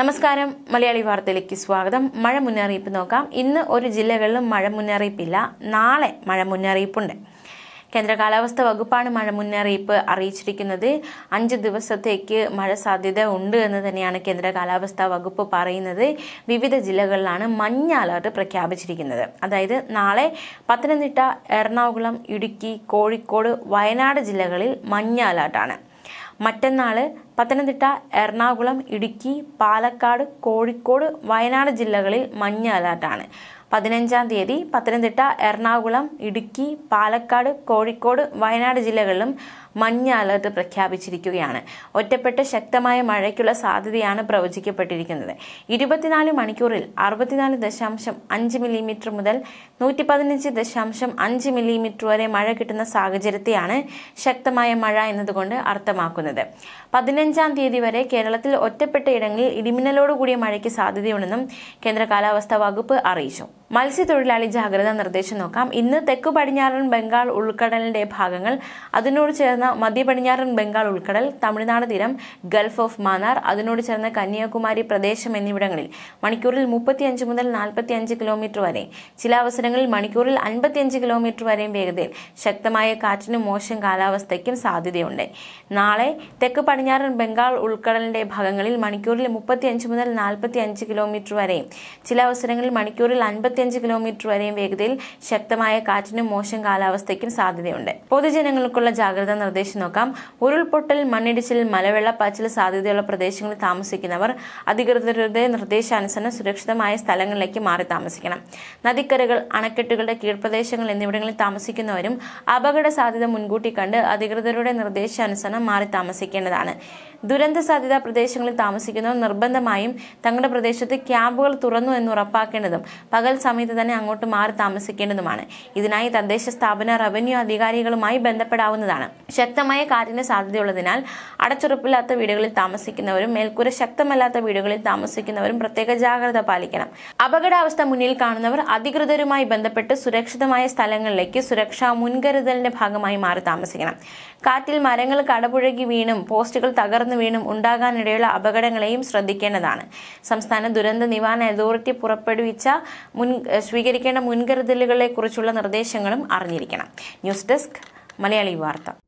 നമസ്കാരം മലയാളി വാർത്തയിലേക്ക് സ്വാഗതം മഴ മുന്നറിയിപ്പ് നോക്കാം ഇന്ന് ഒരു ജില്ലകളിലും മഴ മുന്നറിയിപ്പില്ല നാളെ മഴ മുന്നറിയിപ്പുണ്ട് കേന്ദ്ര കാലാവസ്ഥ വകുപ്പാണ് മഴ മുന്നറിയിപ്പ് അറിയിച്ചിരിക്കുന്നത് അഞ്ച് ദിവസത്തേക്ക് മഴ സാധ്യത ഉണ്ട് എന്ന് തന്നെയാണ് കേന്ദ്ര കാലാവസ്ഥ വകുപ്പ് പറയുന്നത് വിവിധ ജില്ലകളിലാണ് മഞ്ഞ അലർട്ട് പ്രഖ്യാപിച്ചിരിക്കുന്നത് അതായത് നാളെ പത്തനംതിട്ട എറണാകുളം ഇടുക്കി കോഴിക്കോട് വയനാട് ജില്ലകളിൽ മഞ്ഞ അലർട്ടാണ് മറ്റന്നാൾ പത്തനംതിട്ട എറണാകുളം ഇടുക്കി പാലക്കാട് കോഴിക്കോട് വയനാട് ജില്ലകളിൽ മഞ്ഞ അലർട്ടാണ് പതിനഞ്ചാം തീയതി പത്തനംതിട്ട എറണാകുളം ഇടുക്കി പാലക്കാട് കോഴിക്കോട് വയനാട് ജില്ലകളിലും മഞ്ഞ അലർട്ട് പ്രഖ്യാപിച്ചിരിക്കുകയാണ് ഒറ്റപ്പെട്ട ശക്തമായ മഴയ്ക്കുള്ള സാധ്യതയാണ് പ്രവചിക്കപ്പെട്ടിരിക്കുന്നത് ഇരുപത്തിനാല് മണിക്കൂറിൽ അറുപത്തിനാല് ദശാംശം അഞ്ച് മില്ലിമീറ്റർ മുതൽ നൂറ്റി പതിനഞ്ച് ദശാംശം അഞ്ച് മില്ലിമീറ്റർ വരെ മഴ കിട്ടുന്ന സാഹചര്യത്തെയാണ് ശക്തമായ മഴ എന്നതുകൊണ്ട് അർത്ഥമാക്കുന്നത് നൽകുന്നത് പതിനഞ്ചാം തീയതി വരെ കേരളത്തിൽ ഒറ്റപ്പെട്ടയിടങ്ങളിൽ ഇടിമിന്നലോടുകൂടിയ മഴയ്ക്ക് സാധ്യതയുണ്ടെന്നും കേന്ദ്ര കാലാവസ്ഥാ വകുപ്പ് അറിയിച്ചു മത്സ്യത്തൊഴിലാളി ജാഗ്രതാ നിർദ്ദേശം നോക്കാം ഇന്ന് തെക്ക് പടിഞ്ഞാറൻ ബംഗാൾ ഉൾക്കടലിന്റെ ഭാഗങ്ങൾ അതിനോട് ചേർന്ന മധ്യ പടിഞ്ഞാറൻ ബംഗാൾ ഉൾക്കടൽ തമിഴ്നാട് തീരം ഗൾഫ് ഓഫ് മാന്നാർ അതിനോട് ചേർന്ന കന്യാകുമാരി പ്രദേശം എന്നിവിടങ്ങളിൽ മണിക്കൂറിൽ മുപ്പത്തിയഞ്ച് മുതൽ നാൽപ്പത്തിയഞ്ച് കിലോമീറ്റർ വരെ ചില അവസരങ്ങളിൽ മണിക്കൂറിൽ അൻപത്തിയഞ്ച് കിലോമീറ്റർ വരെയും വേഗതയിൽ ശക്തമായ കാറ്റിനും മോശം കാലാവസ്ഥയ്ക്കും സാധ്യതയുണ്ട് നാളെ തെക്ക് പടിഞ്ഞാറൻ ബംഗാൾ ഉൾക്കടലിന്റെ ഭാഗങ്ങളിൽ മണിക്കൂറിൽ മുപ്പത്തിയഞ്ച് മുതൽ നാൽപ്പത്തിയഞ്ച് കിലോമീറ്റർ വരെയും ചില അവസരങ്ങളിൽ മണിക്കൂറിൽ അൻപത്തി ഇരുപത്തിയഞ്ച് കിലോമീറ്റർ വരെയും വേഗതയിൽ ശക്തമായ കാറ്റിനും മോശം കാലാവസ്ഥയ്ക്കും സാധ്യതയുണ്ട് പൊതുജനങ്ങൾക്കുള്ള ജാഗ്രതാ നിർദ്ദേശം നോക്കാം ഉരുൾപൊട്ടൽ മണ്ണിടിച്ചിൽ മലവെള്ളപ്പാച്ചിൽ സാധ്യതയുള്ള പ്രദേശങ്ങളിൽ താമസിക്കുന്നവർ അധികൃതരുടെ നിർദ്ദേശാനുസരണം സുരക്ഷിതമായ സ്ഥലങ്ങളിലേക്ക് മാറി താമസിക്കണം നദിക്കരകൾ അണക്കെട്ടുകളുടെ കീഴ്പ്രദേശങ്ങൾ എന്നിവിടങ്ങളിൽ താമസിക്കുന്നവരും അപകട സാധ്യത മുൻകൂട്ടി കണ്ട് അധികൃതരുടെ നിർദ്ദേശാനുസരണം മാറി താമസിക്കേണ്ടതാണ് ദുരന്ത സാധ്യത പ്രദേശങ്ങളിൽ താമസിക്കുന്നവർ നിർബന്ധമായും തങ്ങളുടെ പ്രദേശത്ത് ക്യാമ്പുകൾ തുറന്നു എന്ന് ഉറപ്പാക്കേണ്ടതും പകൽ സമയത്ത് തന്നെ അങ്ങോട്ട് മാറി താമസിക്കേണ്ടതുമാണ് ഇതിനായി തദ്ദേശ സ്ഥാപന റവന്യൂ അധികാരികളുമായി ബന്ധപ്പെടാവുന്നതാണ് ശക്തമായ കാറ്റിന് സാധ്യതയുള്ളതിനാൽ അടച്ചുറപ്പില്ലാത്ത വീടുകളിൽ താമസിക്കുന്നവരും മേൽക്കൂര ശക്തമല്ലാത്ത വീടുകളിൽ താമസിക്കുന്നവരും പ്രത്യേക ജാഗ്രത പാലിക്കണം അപകടാവസ്ഥ മുന്നിൽ കാണുന്നവർ അധികൃതരുമായി ബന്ധപ്പെട്ട് സുരക്ഷിതമായ സ്ഥലങ്ങളിലേക്ക് സുരക്ഷാ മുൻകരുതലിന്റെ ഭാഗമായി മാറി താമസിക്കണം കാറ്റിൽ മരങ്ങൾ കടപുഴകി വീണും പോസ്റ്റുകൾ തകർന്നു തകർന്നു വീണും ഉണ്ടാകാനിടയുള്ള അപകടങ്ങളെയും ശ്രദ്ധിക്കേണ്ടതാണ് സംസ്ഥാന ദുരന്ത നിവാരണ അതോറിറ്റി പുറപ്പെടുവിച്ച മുൻ സ്വീകരിക്കേണ്ട മുൻകരുതലുകളെക്കുറിച്ചുള്ള നിർദ്ദേശങ്ങളും അറിഞ്ഞിരിക്കണം ന്യൂസ് ഡെസ്ക് മലയാളി വാർത്ത